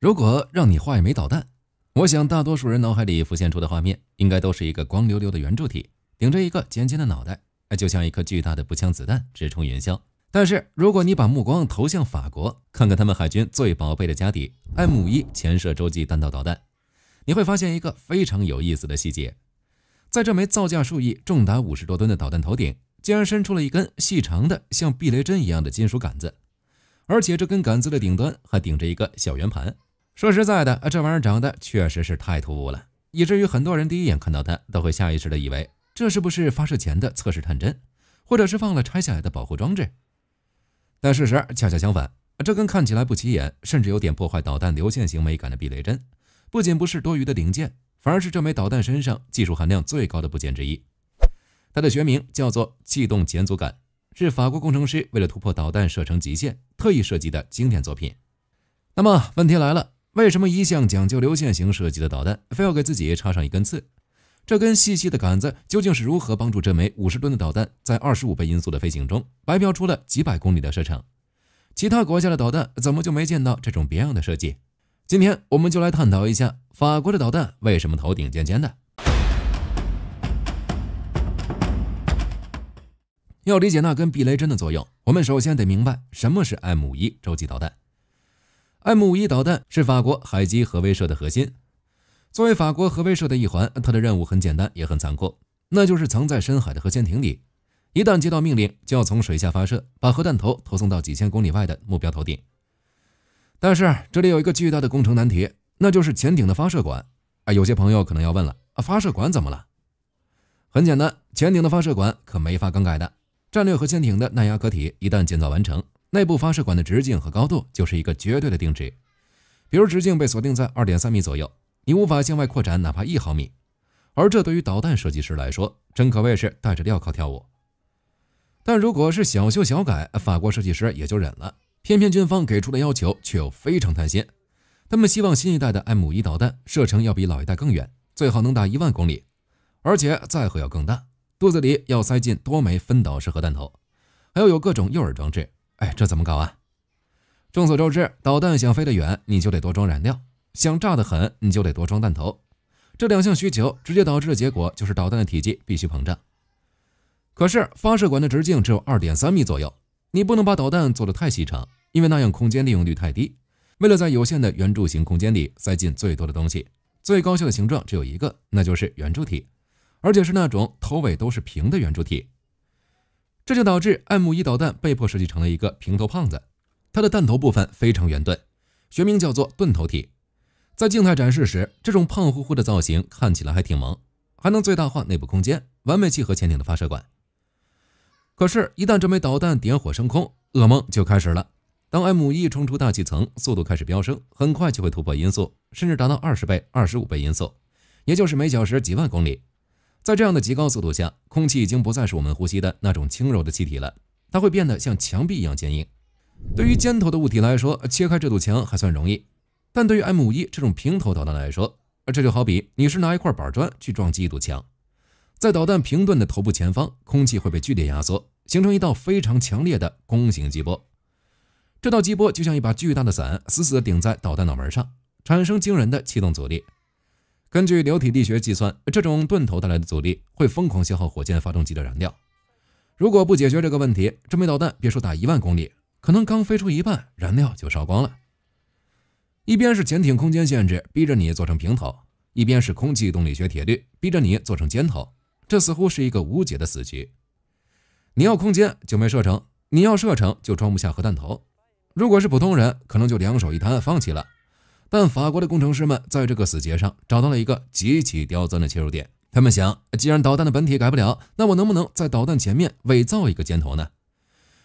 如果让你画一枚导弹，我想大多数人脑海里浮现出的画面，应该都是一个光溜溜的圆柱体，顶着一个尖尖的脑袋，就像一颗巨大的步枪子弹直冲云霄。但是如果你把目光投向法国，看看他们海军最宝贝的家底 ——M1 潜射洲际弹道导弹，你会发现一个非常有意思的细节：在这枚造价数亿、重达五十多吨的导弹头顶，竟然伸出了一根细长的像避雷针一样的金属杆子，而且这根杆子的顶端还顶着一个小圆盘。说实在的，这玩意儿长得确实是太突兀了，以至于很多人第一眼看到它都会下意识的以为这是不是发射前的测试探针，或者是放了拆下来的保护装置。但事实恰恰相反，这根看起来不起眼，甚至有点破坏导弹流线型美感的避雷针，不仅不是多余的零件，反而是这枚导弹身上技术含量最高的部件之一。它的学名叫做气动减阻杆，是法国工程师为了突破导弹射程极限特意设计的经典作品。那么问题来了。为什么一向讲究流线型设计的导弹，非要给自己插上一根刺？这根细细的杆子究竟是如何帮助这枚五十吨的导弹在二十五倍音速的飞行中，白飙出了几百公里的射程？其他国家的导弹怎么就没见到这种别样的设计？今天我们就来探讨一下法国的导弹为什么头顶尖尖的。要理解那根避雷针的作用，我们首先得明白什么是 M 一洲际导弹。M51 导弹是法国海基核威慑的核心。作为法国核威慑的一环，它的任务很简单，也很残酷，那就是藏在深海的核潜艇里。一旦接到命令，就要从水下发射，把核弹头投送到几千公里外的目标头顶。但是这里有一个巨大的工程难题，那就是潜艇的发射管。啊，有些朋友可能要问了，啊，发射管怎么了？很简单，潜艇的发射管可没法更改的。战略核潜艇的耐压壳体一旦建造完成。内部发射管的直径和高度就是一个绝对的定值，比如直径被锁定在二点三米左右，你无法向外扩展哪怕一毫米。而这对于导弹设计师来说，真可谓是戴着镣铐跳舞。但如果是小修小改，法国设计师也就忍了。偏偏军方给出的要求却又非常贪心，他们希望新一代的 M1 导弹射程要比老一代更远，最好能打一万公里，而且载荷要更大，肚子里要塞进多枚分导式核弹头，还要有各种诱饵装置。哎，这怎么搞啊？众所周知，导弹想飞得远，你就得多装燃料；想炸得狠，你就得多装弹头。这两项需求直接导致的结果就是导弹的体积必须膨胀。可是发射管的直径只有二点三米左右，你不能把导弹做得太细长，因为那样空间利用率太低。为了在有限的圆柱形空间里塞进最多的东西，最高效的形状只有一个，那就是圆柱体，而且是那种头尾都是平的圆柱体。这就导致 M1 导弹被迫设计成了一个平头胖子，它的弹头部分非常圆钝，学名叫做钝头体。在静态展示时，这种胖乎乎的造型看起来还挺萌，还能最大化内部空间，完美契合潜艇的发射管。可是，一旦这枚导弹点火升空，噩梦就开始了。当 M1 冲出大气层，速度开始飙升，很快就会突破音速，甚至达到二十倍、二十五倍音速，也就是每小时几万公里。在这样的极高速度下，空气已经不再是我们呼吸的那种轻柔的气体了，它会变得像墙壁一样坚硬。对于尖头的物体来说，切开这堵墙还算容易，但对于 M 一这种平头导弹来说，这就好比你是拿一块板砖去撞击一堵墙。在导弹平顿的头部前方，空气会被剧烈压缩，形成一道非常强烈的弓形激波。这道激波就像一把巨大的伞，死死地顶在导弹脑门上，产生惊人的气动阻力。根据流体力学计算，这种钝头带来的阻力会疯狂消耗火箭发动机的燃料。如果不解决这个问题，这枚导弹别说打一万公里，可能刚飞出一半，燃料就烧光了。一边是潜艇空间限制，逼着你做成平头；一边是空气动力学铁律，逼着你做成尖头。这似乎是一个无解的死局。你要空间就没射程，你要射程就装不下核弹头。如果是普通人，可能就两手一摊，放弃了。但法国的工程师们在这个死结上找到了一个极其刁钻的切入点。他们想，既然导弹的本体改不了，那我能不能在导弹前面伪造一个尖头呢？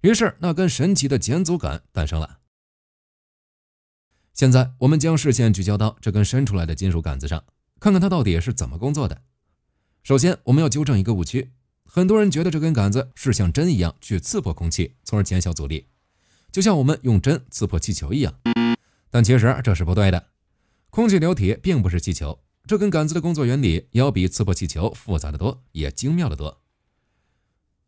于是，那根神奇的减阻杆诞生了。现在，我们将视线聚焦到这根伸出来的金属杆子上，看看它到底是怎么工作的。首先，我们要纠正一个误区：很多人觉得这根杆子是像针一样去刺破空气，从而减小阻力，就像我们用针刺破气球一样。但其实这是不对的，空气流体并不是气球，这根杆子的工作原理要比刺破气球复杂的多，也精妙的多。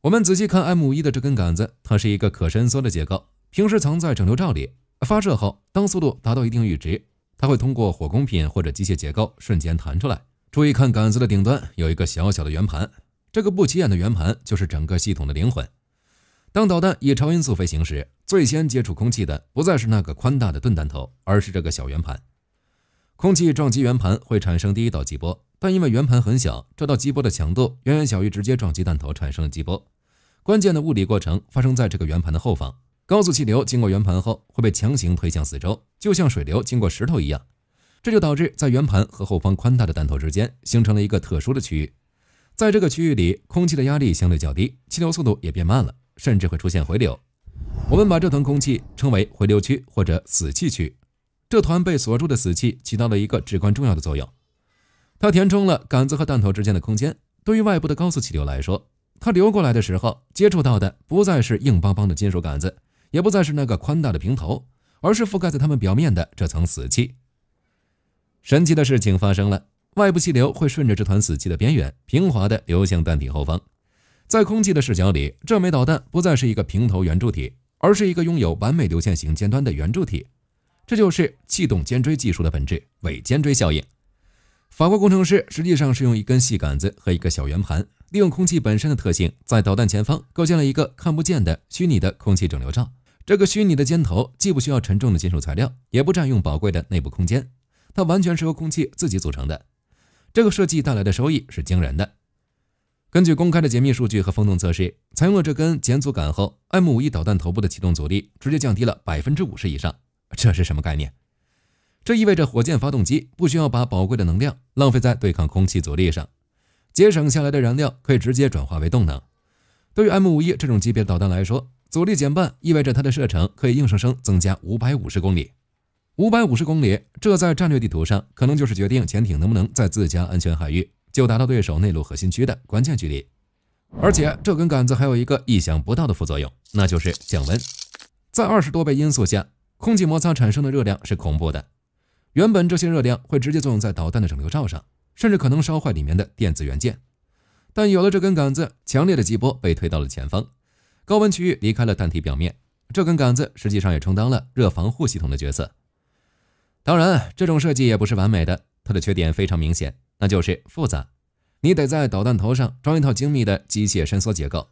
我们仔细看 M 一的这根杆子，它是一个可伸缩的结构，平时藏在整流罩里，发射后当速度达到一定阈值，它会通过火工品或者机械结构瞬间弹出来。注意看杆子的顶端有一个小小的圆盘，这个不起眼的圆盘就是整个系统的灵魂。当导弹以超音速飞行时，最先接触空气的不再是那个宽大的钝弹头，而是这个小圆盘。空气撞击圆盘会产生第一道激波，但因为圆盘很小，这道激波的强度远远小于直接撞击弹头产生的激波。关键的物理过程发生在这个圆盘的后方，高速气流经过圆盘后会被强行推向四周，就像水流经过石头一样。这就导致在圆盘和后方宽大的弹头之间形成了一个特殊的区域，在这个区域里，空气的压力相对较低，气流速度也变慢了。甚至会出现回流。我们把这团空气称为回流区或者死气区。这团被锁住的死气起到了一个至关重要的作用。它填充了杆子和弹头之间的空间。对于外部的高速气流来说，它流过来的时候，接触到的不再是硬邦邦的金属杆子，也不再是那个宽大的平头，而是覆盖在它们表面的这层死气。神奇的事情发生了，外部气流会顺着这团死气的边缘，平滑地流向弹体后方。在空气的视角里，这枚导弹不再是一个平头圆柱体，而是一个拥有完美流线型尖端的圆柱体。这就是气动尖锥技术的本质——尾尖锥效应。法国工程师实际上是用一根细杆子和一个小圆盘，利用空气本身的特性，在导弹前方构建了一个看不见的虚拟的空气整流罩。这个虚拟的尖头既不需要沉重的金属材料，也不占用宝贵的内部空间，它完全是由空气自己组成的。这个设计带来的收益是惊人的。根据公开的解密数据和风洞测试，采用了这根减阻杆后，M51 导弹头部的启动阻力直接降低了百分之五十以上。这是什么概念？这意味着火箭发动机不需要把宝贵的能量浪费在对抗空气阻力上，节省下来的燃料可以直接转化为动能。对于 M51 这种级别的导弹来说，阻力减半意味着它的射程可以硬生生增加五百五十公里。五百五十公里，这在战略地图上可能就是决定潜艇能不能在自家安全海域。就达到对手内陆核心区的关键距离，而且这根杆子还有一个意想不到的副作用，那就是降温。在二十多倍音速下，空气摩擦产生的热量是恐怖的。原本这些热量会直接作用在导弹的整流罩上，甚至可能烧坏里面的电子元件。但有了这根杆子，强烈的激波被推到了前方，高温区域离开了弹体表面。这根杆子实际上也充当了热防护系统的角色。当然，这种设计也不是完美的，它的缺点非常明显。那就是复杂，你得在导弹头上装一套精密的机械伸缩结构，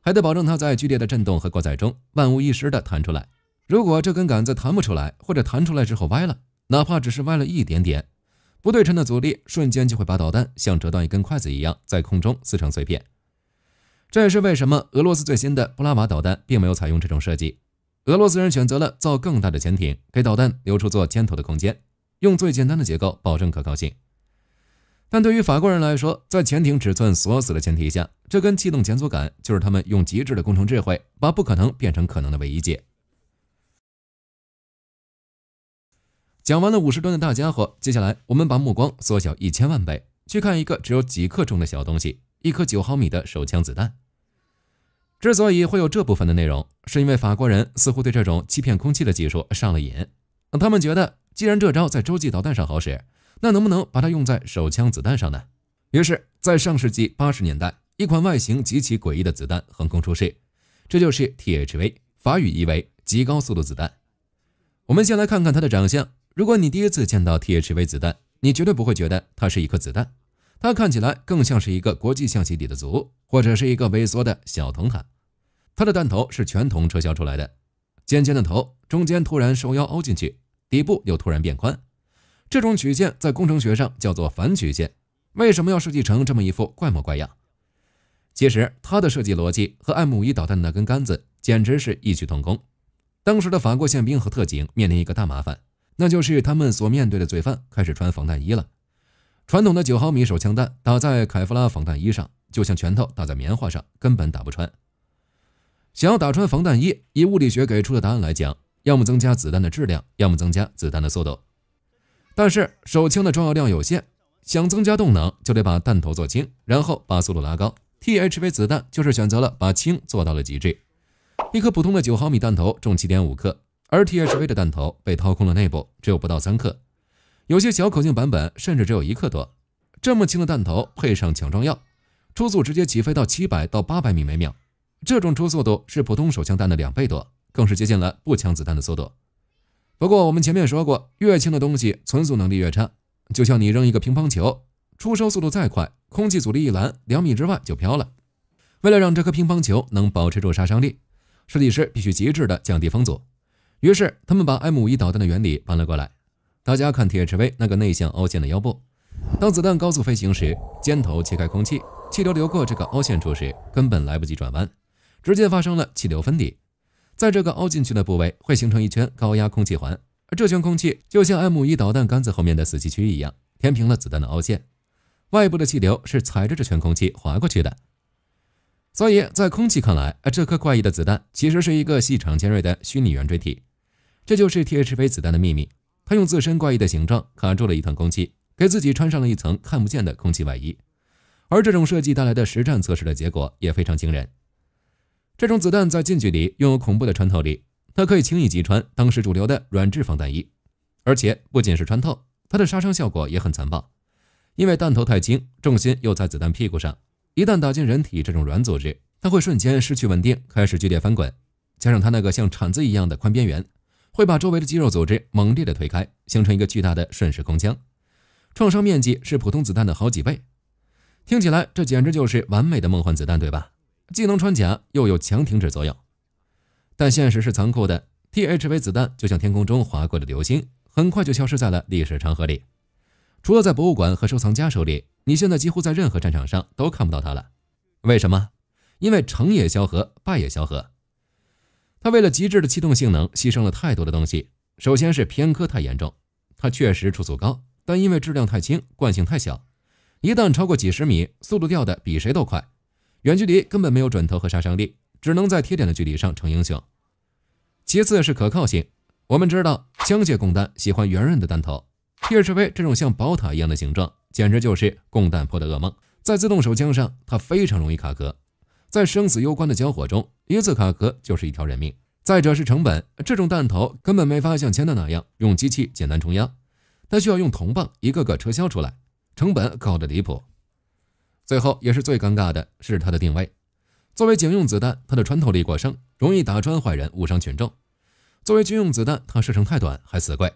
还得保证它在剧烈的震动和过载中万无一失地弹出来。如果这根杆子弹不出来，或者弹出来之后歪了，哪怕只是歪了一点点，不对称的阻力瞬间就会把导弹像折断一根筷子一样在空中撕成碎片。这也是为什么俄罗斯最新的布拉瓦导弹并没有采用这种设计。俄罗斯人选择了造更大的潜艇，给导弹留出做尖头的空间，用最简单的结构保证可靠性。但对于法国人来说，在潜艇尺寸锁死的前提下，这根气动减速杆就是他们用极致的工程智慧把不可能变成可能的唯一解。讲完了五十吨的大家伙，接下来我们把目光缩小一千万倍，去看一个只有几克重的小东西——一颗九毫米的手枪子弹。之所以会有这部分的内容，是因为法国人似乎对这种欺骗空气的技术上了瘾。他们觉得，既然这招在洲际导弹上好使，那能不能把它用在手枪子弹上呢？于是，在上世纪八十年代，一款外形极其诡异的子弹横空出世，这就是 THV，法语意为“极高速度子弹”。我们先来看看它的长相。如果你第一次见到 THV 子弹，你绝对不会觉得它是一颗子弹，它看起来更像是一个国际象棋里的卒，或者是一个微缩的小铜毯。它的弹头是全铜车削出来的，尖尖的头，中间突然收腰凹进去，底部又突然变宽。这种曲线在工程学上叫做反曲线。为什么要设计成这么一副怪模怪样？其实它的设计逻辑和 M 一导弹的那根杆子简直是异曲同工。当时的法国宪兵和特警面临一个大麻烦，那就是他们所面对的罪犯开始穿防弹衣了。传统的九毫米手枪弹打在凯夫拉防弹衣上，就像拳头打在棉花上，根本打不穿。想要打穿防弹衣，以物理学给出的答案来讲，要么增加子弹的质量，要么增加子弹的速度。但是手枪的装药量有限，想增加动能就得把弹头做轻，然后把速度拉高。T H V 子弹就是选择了把轻做到了极致。一颗普通的九毫米弹头重七点五克，而 T H V 的弹头被掏空了内部，只有不到三克。有些小口径版本甚至只有一克多。这么轻的弹头配上强装药，初速直接起飞到七百到八百米每秒。这种初速度是普通手枪弹的两倍多，更是接近了步枪子弹的速度。不过我们前面说过，越轻的东西存储能力越差。就像你扔一个乒乓球，出声速度再快，空气阻力一拦，两米之外就飘了。为了让这颗乒乓球能保持住杀伤力，设计师必须极致的降低风阻。于是他们把 M51 导弹的原理搬了过来。大家看 t h V 那个内向凹陷的腰部，当子弹高速飞行时，尖头切开空气，气流流过这个凹陷处时，根本来不及转弯，直接发生了气流分离。在这个凹进去的部位，会形成一圈高压空气环，而这圈空气就像 M 一导弹杆子后面的死气区一样，填平了子弹的凹陷。外部的气流是踩着这圈空气滑过去的，所以在空气看来，这颗怪异的子弹其实是一个细长尖锐的虚拟圆锥体。这就是 T H V 子弹的秘密：它用自身怪异的形状卡住了一团空气，给自己穿上了一层看不见的空气外衣。而这种设计带来的实战测试的结果也非常惊人。这种子弹在近距离拥有恐怖的穿透力，它可以轻易击穿当时主流的软质防弹衣，而且不仅是穿透，它的杀伤效果也很残暴。因为弹头太轻，重心又在子弹屁股上，一旦打进人体这种软组织，它会瞬间失去稳定，开始剧烈翻滚。加上它那个像铲子一样的宽边缘，会把周围的肌肉组织猛烈的推开，形成一个巨大的瞬时空腔，创伤面积是普通子弹的好几倍。听起来这简直就是完美的梦幻子弹，对吧？既能穿甲又有强停止作用，但现实是残酷的。T H V 子弹就像天空中划过的流星，很快就消失在了历史长河里。除了在博物馆和收藏家手里，你现在几乎在任何战场上都看不到它了。为什么？因为成也萧何，败也萧何。他为了极致的气动性能，牺牲了太多的东西。首先是偏科太严重，它确实初速高，但因为质量太轻，惯性太小，一旦超过几十米，速度掉的比谁都快。远距离根本没有准头和杀伤力，只能在贴点的距离上成英雄。其次是可靠性，我们知道枪械供弹喜欢圆润的弹头 p h v 这种像宝塔一样的形状简直就是供弹破的噩梦，在自动手枪上它非常容易卡壳，在生死攸关的交火中一次卡壳就是一条人命。再者是成本，这种弹头根本没法像铅弹那样用机器简单冲压，它需要用铜棒一个个车削出来，成本高的离谱。最后也是最尴尬的是它的定位。作为警用子弹，它的穿透力过剩，容易打穿坏人误伤群众；作为军用子弹，它射程太短，还死贵。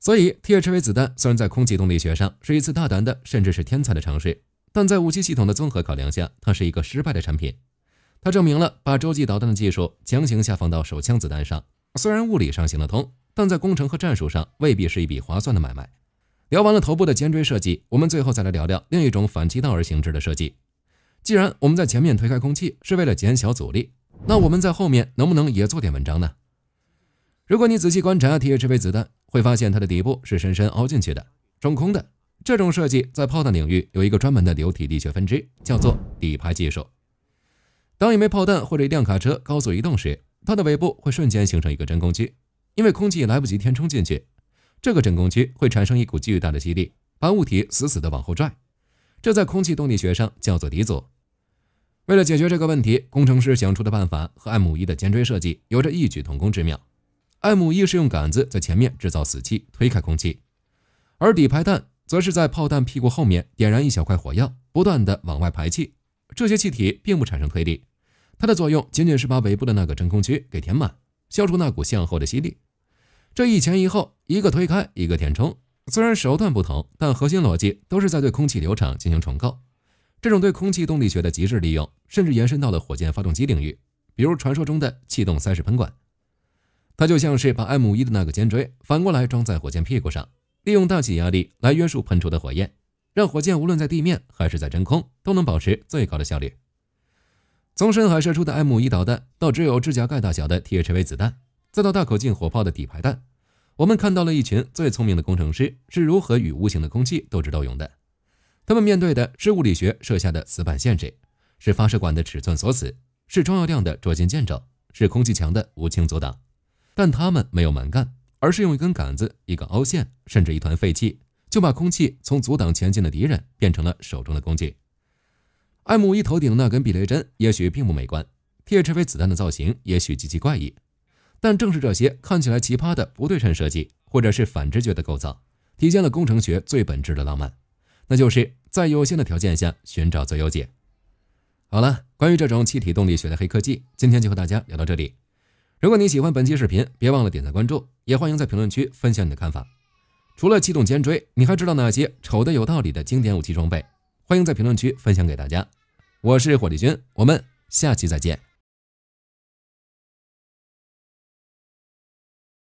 所以，THV 子弹虽然在空气动力学上是一次大胆的，甚至是天才的尝试，但在武器系统的综合考量下，它是一个失败的产品。它证明了把洲际导弹的技术强行下放到手枪子弹上，虽然物理上行得通，但在工程和战术上未必是一笔划算的买卖。聊完了头部的尖锥设计，我们最后再来聊聊另一种反其道而行之的设计。既然我们在前面推开空气是为了减小阻力，那我们在后面能不能也做点文章呢？如果你仔细观察 THV 子弹，会发现它的底部是深深凹进去的，中空的。这种设计在炮弹领域有一个专门的流体力学分支，叫做底排技术。当一枚炮弹或者一辆卡车高速移动时，它的尾部会瞬间形成一个真空区，因为空气来不及填充进去。这个真空区会产生一股巨大的吸力，把物体死死地往后拽。这在空气动力学上叫做底阻。为了解决这个问题，工程师想出的办法和 M 一的尖锥设计有着异曲同工之妙。M 一是用杆子在前面制造死气，推开空气；而底排弹则是在炮弹屁股后面点燃一小块火药，不断地往外排气。这些气体并不产生推力，它的作用仅仅是把尾部的那个真空区给填满，消除那股向后的吸力。这一前一后，一个推开，一个填充。虽然手段不同，但核心逻辑都是在对空气流场进行重构。这种对空气动力学的极致利用，甚至延伸到了火箭发动机领域。比如传说中的气动塞式喷管，它就像是把 M 一的那个尖锥反过来装在火箭屁股上，利用大气压力来约束喷出的火焰，让火箭无论在地面还是在真空都能保持最高的效率。从深海射出的 M 一导弹，到只有指甲盖大小的 T H V 子弹。再到大口径火炮的底排弹，我们看到了一群最聪明的工程师是如何与无形的空气斗智斗勇的。他们面对的是物理学设下的死板限制，是发射管的尺寸锁死，是装药量的捉襟见肘，是空气墙的无情阻挡。但他们没有蛮干，而是用一根杆子、一个凹陷，甚至一团废气，就把空气从阻挡前进的敌人变成了手中的工具。M 一头顶那根避雷针也许并不美观 p H V 子弹的造型也许极其怪异。但正是这些看起来奇葩的不对称设计，或者是反直觉的构造，体现了工程学最本质的浪漫，那就是在有限的条件下寻找最优解。好了，关于这种气体动力学的黑科技，今天就和大家聊到这里。如果你喜欢本期视频，别忘了点赞关注，也欢迎在评论区分享你的看法。除了气动尖锥，你还知道哪些丑的有道理的经典武器装备？欢迎在评论区分享给大家。我是火力军，我们下期再见。